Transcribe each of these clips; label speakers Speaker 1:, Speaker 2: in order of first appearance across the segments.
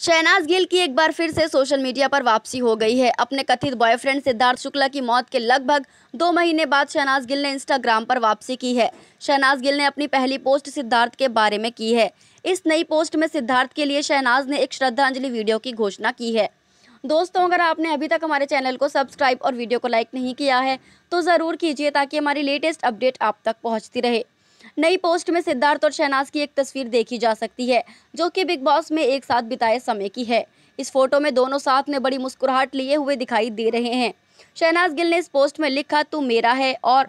Speaker 1: शहनाज गिल की एक बार फिर से सोशल मीडिया पर वापसी हो गई है अपने कथित बॉयफ्रेंड सिद्धार्थ शुक्ला की मौत के लगभग दो महीने बाद शहनाज गिल ने इंस्टाग्राम पर वापसी की है शहनाज गिल ने अपनी पहली पोस्ट सिद्धार्थ के बारे में की है इस नई पोस्ट में सिद्धार्थ के लिए शहनाज ने एक श्रद्धांजलि वीडियो की घोषणा की है दोस्तों अगर आपने अभी तक हमारे चैनल को सब्सक्राइब और वीडियो को लाइक नहीं किया है तो ज़रूर कीजिए ताकि हमारी लेटेस्ट अपडेट आप तक पहुँचती रहे नई पोस्ट में सिद्धार्थ और शहनाज की एक तस्वीर देखी जा सकती है जो कि बिग बॉस में एक साथ बिताए समय की है इस फोटो में दोनों साथ में बड़ी मुस्कुराहट लिए हुए दिखाई दे रहे हैं शहनाज गिल ने इस पोस्ट में लिखा तू मेरा है और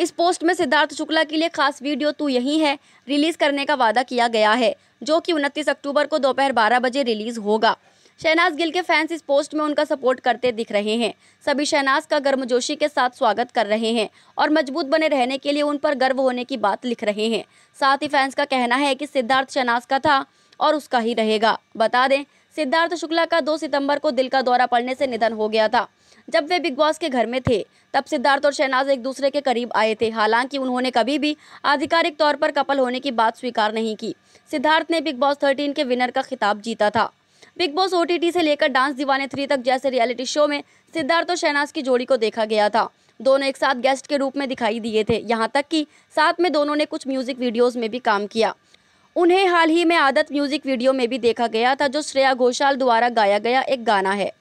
Speaker 1: इस पोस्ट में सिद्धार्थ शुक्ला के लिए खास वीडियो तू यही है रिलीज करने का वादा किया गया है जो कि उनतीस अक्टूबर को दोपहर बारह बजे रिलीज होगा शहनाज गिल के फैंस इस पोस्ट में उनका सपोर्ट करते दिख रहे हैं सभी शहनाज का गर्मजोशी के साथ स्वागत कर रहे हैं और मजबूत बने रहने के लिए उन पर गर्व होने की बात लिख रहे हैं साथ ही फैंस का कहना है कि सिद्धार्थ शहनाज का था और उसका ही रहेगा बता दें सिद्धार्थ शुक्ला का दो सितम्बर को दिल का दौरा पड़ने से निधन हो गया था जब वे बिग बॉस के घर में थे तब सिद्धार्थ और शहनाज एक दूसरे के करीब आए थे हालांकि उन्होंने कभी भी आधिकारिक तौर पर कपल होने की बात स्वीकार नहीं की सिद्धार्थ ने बिग बॉस 13 के विनर का खिताब जीता था बिग बॉस ओटीटी से लेकर डांस दीवाने थ्री तक जैसे रियलिटी शो में सिद्धार्थ और शहनाज की जोड़ी को देखा गया था दोनों एक साथ गेस्ट के रूप में दिखाई दिए थे यहाँ तक कि साथ में दोनों ने कुछ म्यूजिक वीडियोस में भी काम किया उन्हें हाल ही में आदत म्यूजिक वीडियो में भी देखा गया था जो श्रेया घोषाल द्वारा गाया गया एक गाना है